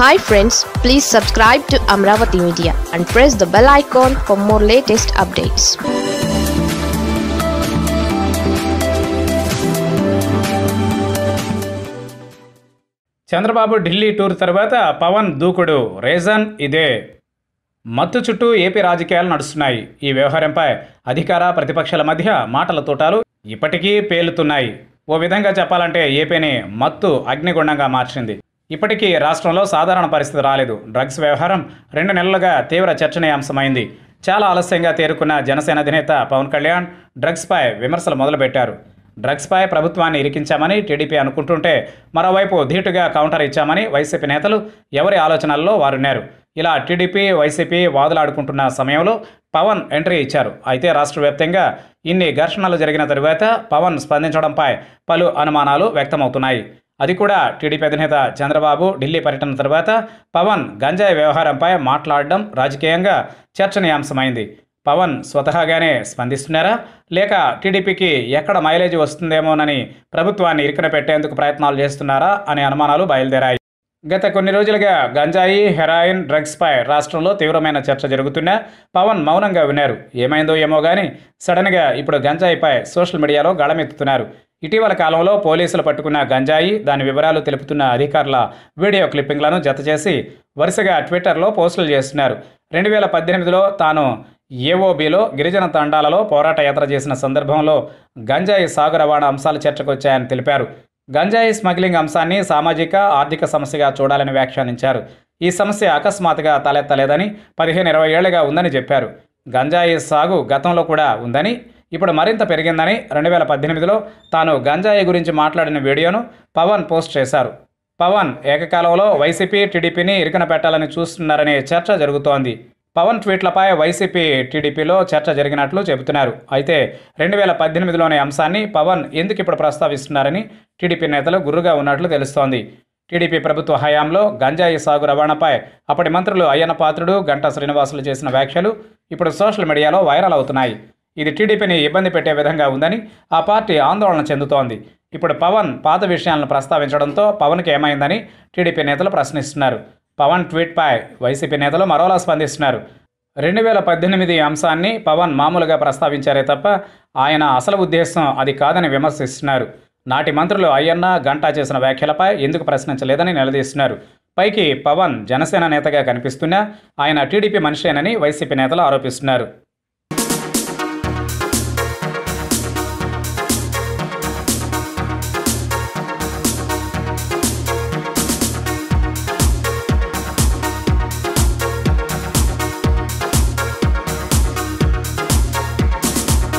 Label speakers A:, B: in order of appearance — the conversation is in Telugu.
A: hi friends please subscribe to Amaravati media and press the bell icon for more latest updates Chandrababu Delhi tour తర్వాత పవన్ దూకుడు రేజన్ ఇదే మత్తు చుట్టూ ఏపీ రాజకీయాలు నడుస్తున్నాయి ఈ వ్యవహారంపై అధికార ప్రతిపక్షాల మధ్య మాటల తోటాలు ఇప్పటికీ పేలుతున్నాయి ఓ విధంగా చెప్పాలంటే ఏపీని మత్తు అగ్నిగుండంగా మార్చింది ఇప్పటికీ రాష్ట్రంలో సాధారణ పరిస్థితి రాలేదు డ్రగ్స్ వ్యవహారం రెండు నెలలుగా తీవ్ర చర్చనీయాంశమైంది చాలా ఆలస్యంగా తేరుకున్న జనసేన అధినేత పవన్ కళ్యాణ్ డ్రగ్స్పై విమర్శలు మొదలుపెట్టారు డ్రగ్స్పై ప్రభుత్వాన్ని ఇరికించామని టీడీపీ అనుకుంటుంటే మరోవైపు ధీటుగా కౌంటర్ ఇచ్చామని వైసీపీ నేతలు ఎవరి ఆలోచనల్లో వారున్నారు ఇలా టీడీపీ వైసీపీ వాదులాడుకుంటున్న సమయంలో పవన్ ఎంట్రీ ఇచ్చారు అయితే రాష్ట్ర వ్యాప్తంగా ఇన్ని ఘర్షణలు జరిగిన తరువాత పవన్ స్పందించడంపై పలు అనుమానాలు వ్యక్తమవుతున్నాయి అది కూడా టీడీపీ అధినేత చంద్రబాబు ఢిల్లీ పర్యటన తర్వాత పవన్ గంజాయి వ్యవహారంపై మాట్లాడడం రాజకీయంగా చర్చనీయాంశమైంది పవన్ స్వతహాగానే స్పందిస్తున్నారా లేక టీడీపీకి ఎక్కడ మైలేజ్ వస్తుందేమోనని ప్రభుత్వాన్ని ఇరుకున పెట్టేందుకు ప్రయత్నాలు చేస్తున్నారా అనే అనుమానాలు బయలుదేరాయి గత కొన్ని రోజులుగా గంజాయి హెరాయిన్ డ్రగ్స్పై రాష్ట్రంలో తీవ్రమైన చర్చ జరుగుతున్నా పవన్ మౌనంగా విన్నారు ఏమైందో ఏమో కానీ సడన్గా ఇప్పుడు గంజాయిపై సోషల్ మీడియాలో గళమెత్తుతున్నారు ఇటీవల కాలంలో పోలీసులు పట్టుకున్న గంజాయి దాని వివరాలు తెలుపుతున్న అధికారుల వీడియో క్లిప్పింగ్లను జతచేసి వరుసగా ట్విట్టర్లో పోస్టులు చేస్తున్నారు రెండు వేల పద్దెనిమిదిలో తాను ఏఓబీలో గిరిజన తండాలలో పోరాట యాత్ర చేసిన సందర్భంలో గంజాయి సాగు రవాణా అంశాలు చర్చకొచ్చాయని తెలిపారు గంజాయి స్మగ్లింగ్ అంశాన్ని సామాజిక ఆర్థిక సమస్యగా చూడాలని వ్యాఖ్యానించారు ఈ సమస్య అకస్మాత్తుగా తలెత్తలేదని పదిహేను ఇరవై ఏళ్లుగా ఉందని చెప్పారు గంజాయి సాగు గతంలో కూడా ఉందని ఇప్పుడు మరింత పెరిగిందని రెండు వేల పద్దెనిమిదిలో తాను గంజాయి గురించి మాట్లాడిన వీడియోను పవన్ పోస్ట్ చేశారు పవన్ ఏకకాలంలో వైసీపీ టీడీపీని ఇరుకన పెట్టాలని చూస్తున్నారనే చర్చ జరుగుతోంది పవన్ ట్వీట్లపై వైసీపీ టీడీపీలో చర్చ జరిగినట్లు చెబుతున్నారు అయితే రెండు వేల పద్దెనిమిదిలోని అంశాన్ని పవన్ ఎందుకు ఇప్పుడు ప్రస్తావిస్తున్నారని టీడీపీ నేతలు గుర్రుగా ఉన్నట్లు తెలుస్తోంది టీడీపీ ప్రభుత్వ హయాంలో గంజాయి సాగు రవాణాపై అప్పటి మంత్రులు అయ్యన్న పాత్రుడు గంటా శ్రీనివాసులు చేసిన వ్యాఖ్యలు ఇప్పుడు సోషల్ మీడియాలో వైరల్ అవుతున్నాయి ఇది టీడీపీని ఇబ్బంది పెట్టే విధంగా ఉందని ఆ పార్టీ ఆందోళన చెందుతోంది ఇప్పుడు పవన్ పాత విషయాలను ప్రస్తావించడంతో పవన్కి ఏమైందని టీడీపీ నేతలు ప్రశ్నిస్తున్నారు పవన్ ట్వీట్పై వైసీపీ నేతలు మరోలా స్పందిస్తున్నారు రెండు వేల పద్దెనిమిది అంశాన్ని పవన్ మామూలుగా ప్రస్తావించారే తప్ప ఆయన అసలు ఉద్దేశం అది కాదని విమర్శిస్తున్నారు నాటి మంత్రులు అయ్యన్న గంటా చేసిన వ్యాఖ్యలపై ఎందుకు ప్రశ్నించలేదని నిలదీస్తున్నారు పైకి పవన్ జనసేన నేతగా కనిపిస్తున్నా ఆయన టీడీపీ మనిషేనని వైసీపీ నేతలు ఆరోపిస్తున్నారు